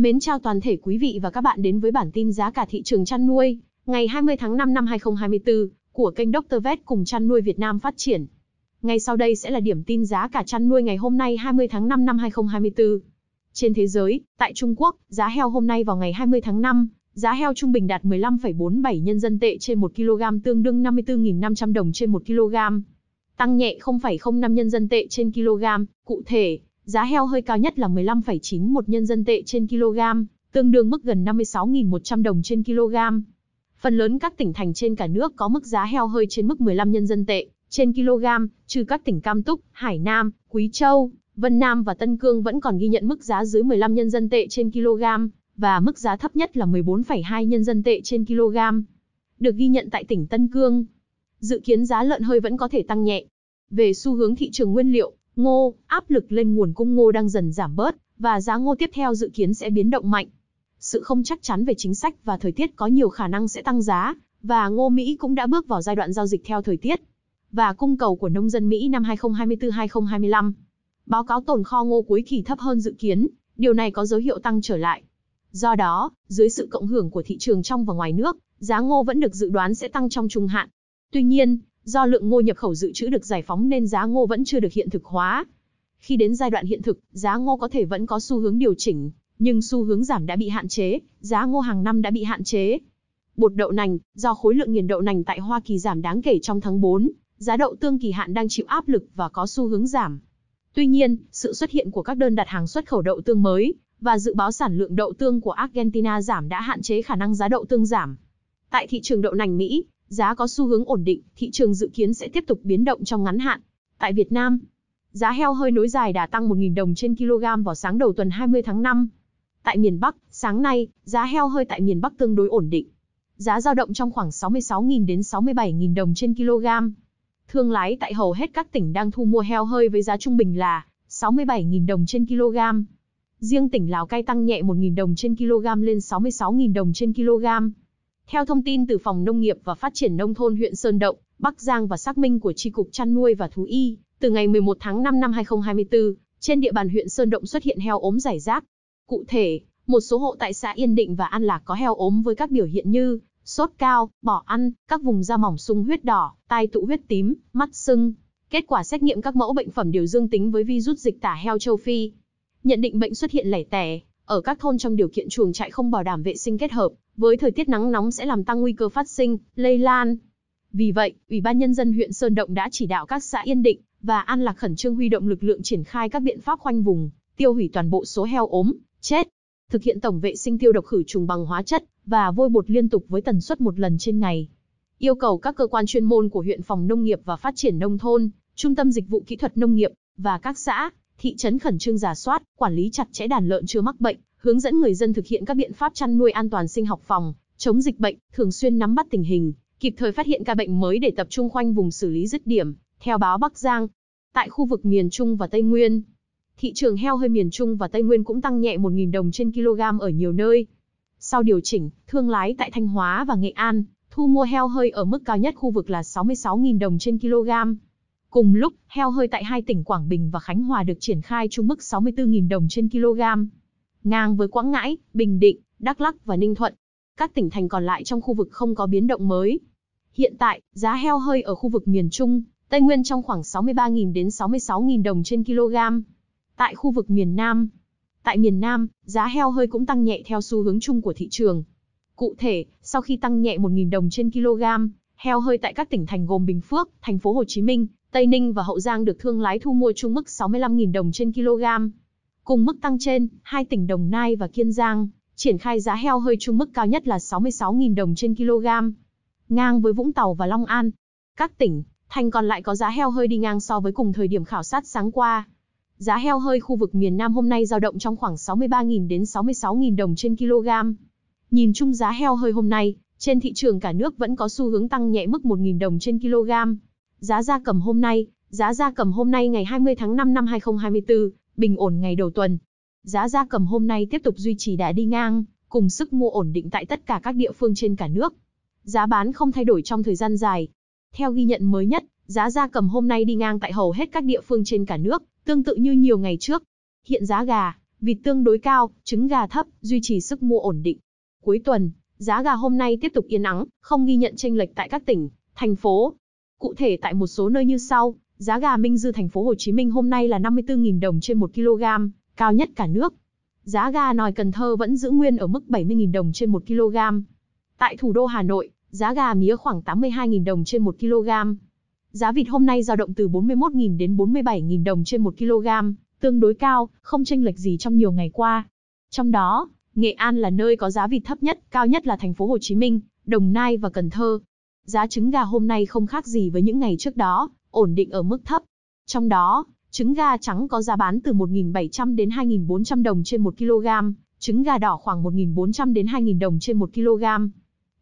Mến chào toàn thể quý vị và các bạn đến với bản tin giá cả thị trường chăn nuôi, ngày 20 tháng 5 năm 2024 của kênh Dr. Vet cùng chăn nuôi Việt Nam phát triển. Ngay sau đây sẽ là điểm tin giá cả chăn nuôi ngày hôm nay 20 tháng 5 năm 2024. Trên thế giới, tại Trung Quốc, giá heo hôm nay vào ngày 20 tháng 5, giá heo trung bình đạt 15,47 nhân dân tệ trên 1 kg tương đương 54.500 đồng trên 1 kg, tăng nhẹ 0,05 nhân dân tệ trên kg. Cụ thể, Giá heo hơi cao nhất là 15,91 nhân dân tệ trên kg, tương đương mức gần 56.100 đồng trên kg. Phần lớn các tỉnh thành trên cả nước có mức giá heo hơi trên mức 15 nhân dân tệ trên kg, trừ các tỉnh Cam Túc, Hải Nam, Quý Châu, Vân Nam và Tân Cương vẫn còn ghi nhận mức giá dưới 15 nhân dân tệ trên kg và mức giá thấp nhất là 14,2 nhân dân tệ trên kg. Được ghi nhận tại tỉnh Tân Cương. Dự kiến giá lợn hơi vẫn có thể tăng nhẹ. Về xu hướng thị trường nguyên liệu, ngô, áp lực lên nguồn cung ngô đang dần giảm bớt, và giá ngô tiếp theo dự kiến sẽ biến động mạnh. Sự không chắc chắn về chính sách và thời tiết có nhiều khả năng sẽ tăng giá, và ngô Mỹ cũng đã bước vào giai đoạn giao dịch theo thời tiết và cung cầu của nông dân Mỹ năm 2024-2025. Báo cáo tồn kho ngô cuối kỳ thấp hơn dự kiến, điều này có dấu hiệu tăng trở lại. Do đó, dưới sự cộng hưởng của thị trường trong và ngoài nước, giá ngô vẫn được dự đoán sẽ tăng trong trung hạn. Tuy nhiên, Do lượng ngô nhập khẩu dự trữ được giải phóng nên giá ngô vẫn chưa được hiện thực hóa. Khi đến giai đoạn hiện thực, giá ngô có thể vẫn có xu hướng điều chỉnh, nhưng xu hướng giảm đã bị hạn chế, giá ngô hàng năm đã bị hạn chế. Bột đậu nành, do khối lượng nghiền đậu nành tại Hoa Kỳ giảm đáng kể trong tháng 4, giá đậu tương kỳ hạn đang chịu áp lực và có xu hướng giảm. Tuy nhiên, sự xuất hiện của các đơn đặt hàng xuất khẩu đậu tương mới và dự báo sản lượng đậu tương của Argentina giảm đã hạn chế khả năng giá đậu tương giảm. Tại thị trường đậu nành Mỹ, giá có xu hướng ổn định, thị trường dự kiến sẽ tiếp tục biến động trong ngắn hạn. Tại Việt Nam, giá heo hơi nối dài đã tăng 1.000 đồng trên kg vào sáng đầu tuần 20 tháng 5. Tại miền Bắc, sáng nay, giá heo hơi tại miền Bắc tương đối ổn định. Giá dao động trong khoảng 66.000 đến 67.000 đồng trên kg. Thương lái tại hầu hết các tỉnh đang thu mua heo hơi với giá trung bình là 67.000 đồng trên kg. Riêng tỉnh Lào Cai tăng nhẹ 1.000 đồng trên kg lên 66.000 đồng trên kg. Theo thông tin từ Phòng Nông nghiệp và Phát triển Nông thôn huyện Sơn Động, Bắc Giang và xác minh của Tri Cục Chăn nuôi và Thú y, từ ngày 11 tháng 5 năm 2024, trên địa bàn huyện Sơn Động xuất hiện heo ốm giải rác. Cụ thể, một số hộ tại xã Yên Định và An Lạc có heo ốm với các biểu hiện như sốt cao, bỏ ăn, các vùng da mỏng sung huyết đỏ, tai tụ huyết tím, mắt sưng. Kết quả xét nghiệm các mẫu bệnh phẩm đều dương tính với virus dịch tả heo châu Phi. Nhận định bệnh xuất hiện lẻ tẻ, ở các thôn trong điều kiện chuồng trại không bảo đảm vệ sinh kết hợp, với thời tiết nắng nóng sẽ làm tăng nguy cơ phát sinh, lây lan. Vì vậy, Ủy ban nhân dân huyện Sơn Động đã chỉ đạo các xã Yên Định và An Lạc khẩn trương huy động lực lượng triển khai các biện pháp khoanh vùng, tiêu hủy toàn bộ số heo ốm, chết, thực hiện tổng vệ sinh tiêu độc khử trùng bằng hóa chất và vôi bột liên tục với tần suất một lần trên ngày. Yêu cầu các cơ quan chuyên môn của huyện phòng nông nghiệp và phát triển nông thôn, trung tâm dịch vụ kỹ thuật nông nghiệp và các xã thị trấn khẩn trương giả soát, quản lý chặt chẽ đàn lợn chưa mắc bệnh, hướng dẫn người dân thực hiện các biện pháp chăn nuôi an toàn sinh học phòng, chống dịch bệnh, thường xuyên nắm bắt tình hình, kịp thời phát hiện ca bệnh mới để tập trung khoanh vùng xử lý dứt điểm, theo báo Bắc Giang. Tại khu vực miền Trung và Tây Nguyên, thị trường heo hơi miền Trung và Tây Nguyên cũng tăng nhẹ 1.000 đồng trên kg ở nhiều nơi. Sau điều chỉnh, thương lái tại Thanh Hóa và Nghệ An thu mua heo hơi ở mức cao nhất khu vực là 66.000 đồng trên kg. Cùng lúc, heo hơi tại hai tỉnh Quảng Bình và Khánh Hòa được triển khai chung mức 64.000 đồng trên kg. Ngang với Quảng Ngãi, Bình Định, Đắk Lắk và Ninh Thuận. Các tỉnh thành còn lại trong khu vực không có biến động mới. Hiện tại, giá heo hơi ở khu vực miền Trung, Tây Nguyên trong khoảng 63.000 đến 66.000 đồng trên kg. Tại khu vực miền Nam, tại miền Nam, giá heo hơi cũng tăng nhẹ theo xu hướng chung của thị trường. Cụ thể, sau khi tăng nhẹ 1.000 đồng trên kg, heo hơi tại các tỉnh thành gồm Bình Phước, thành phố Hồ Chí Minh, Tây Ninh và Hậu Giang được thương lái thu mua chung mức 65.000 đồng trên kg. Cùng mức tăng trên, hai tỉnh Đồng Nai và Kiên Giang triển khai giá heo hơi chung mức cao nhất là 66.000 đồng trên kg, ngang với Vũng Tàu và Long An. Các tỉnh, thành còn lại có giá heo hơi đi ngang so với cùng thời điểm khảo sát sáng qua. Giá heo hơi khu vực miền Nam hôm nay giao động trong khoảng 63.000 đến 66.000 đồng trên kg. Nhìn chung giá heo hơi hôm nay, trên thị trường cả nước vẫn có xu hướng tăng nhẹ mức 1.000 đồng trên kg, Giá gia cầm hôm nay, giá gia cầm hôm nay ngày 20 tháng 5 năm 2024, bình ổn ngày đầu tuần. Giá gia cầm hôm nay tiếp tục duy trì đã đi ngang, cùng sức mua ổn định tại tất cả các địa phương trên cả nước. Giá bán không thay đổi trong thời gian dài. Theo ghi nhận mới nhất, giá gia cầm hôm nay đi ngang tại hầu hết các địa phương trên cả nước, tương tự như nhiều ngày trước. Hiện giá gà, vịt tương đối cao, trứng gà thấp, duy trì sức mua ổn định. Cuối tuần, giá gà hôm nay tiếp tục yên ắng, không ghi nhận chênh lệch tại các tỉnh, thành phố, Cụ thể tại một số nơi như sau, giá gà Minh Dư thành phố Hồ Chí Minh hôm nay là 54.000 đồng trên 1 kg, cao nhất cả nước. Giá gà nòi Cần Thơ vẫn giữ nguyên ở mức 70.000 đồng trên 1 kg. Tại thủ đô Hà Nội, giá gà mía khoảng 82.000 đồng trên 1 kg. Giá vịt hôm nay dao động từ 41.000 đến 47.000 đồng trên 1 kg, tương đối cao, không chênh lệch gì trong nhiều ngày qua. Trong đó, Nghệ An là nơi có giá vịt thấp nhất, cao nhất là thành phố Hồ Chí Minh, Đồng Nai và Cần Thơ. Giá trứng gà hôm nay không khác gì với những ngày trước đó, ổn định ở mức thấp. Trong đó, trứng gà trắng có giá bán từ 1.700 đến 2.400 đồng trên 1 kg, trứng gà đỏ khoảng 1.400 đến 2.000 đồng trên 1 kg.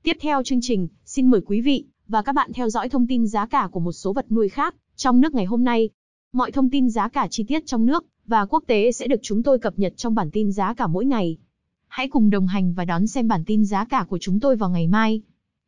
Tiếp theo chương trình, xin mời quý vị và các bạn theo dõi thông tin giá cả của một số vật nuôi khác trong nước ngày hôm nay. Mọi thông tin giá cả chi tiết trong nước và quốc tế sẽ được chúng tôi cập nhật trong bản tin giá cả mỗi ngày. Hãy cùng đồng hành và đón xem bản tin giá cả của chúng tôi vào ngày mai.